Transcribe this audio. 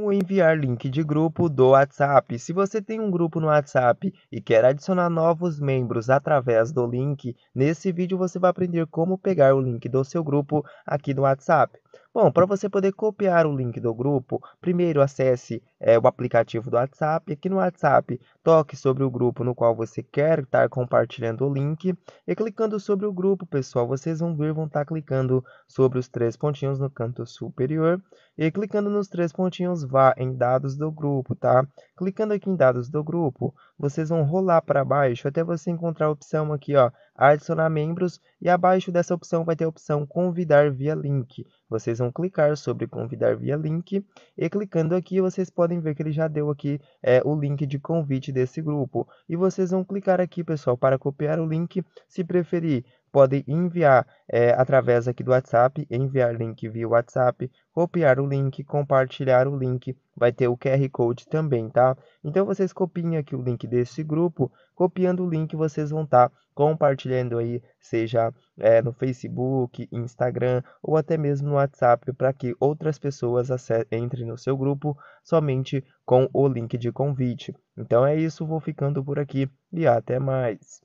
como enviar link de grupo do WhatsApp. Se você tem um grupo no WhatsApp e quer adicionar novos membros através do link, nesse vídeo você vai aprender como pegar o link do seu grupo aqui no WhatsApp. Bom, para você poder copiar o link do grupo, primeiro acesse é, o aplicativo do WhatsApp. Aqui no WhatsApp, toque sobre o grupo no qual você quer estar compartilhando o link. E clicando sobre o grupo, pessoal, vocês vão ver, vão estar tá clicando sobre os três pontinhos no canto superior. E clicando nos três pontinhos, vá em dados do grupo, tá? Clicando aqui em dados do grupo, vocês vão rolar para baixo até você encontrar a opção aqui, ó, adicionar membros. E abaixo dessa opção vai ter a opção convidar via link. Vocês vão clicar sobre convidar via link e clicando aqui vocês podem ver que ele já deu aqui é, o link de convite desse grupo e vocês vão clicar aqui pessoal para copiar o link se preferir podem enviar é, através aqui do WhatsApp, enviar link via WhatsApp, copiar o link, compartilhar o link, vai ter o QR Code também, tá? Então vocês copiem aqui o link desse grupo, copiando o link vocês vão estar tá compartilhando aí, seja é, no Facebook, Instagram ou até mesmo no WhatsApp, para que outras pessoas entrem no seu grupo somente com o link de convite. Então é isso, vou ficando por aqui e até mais.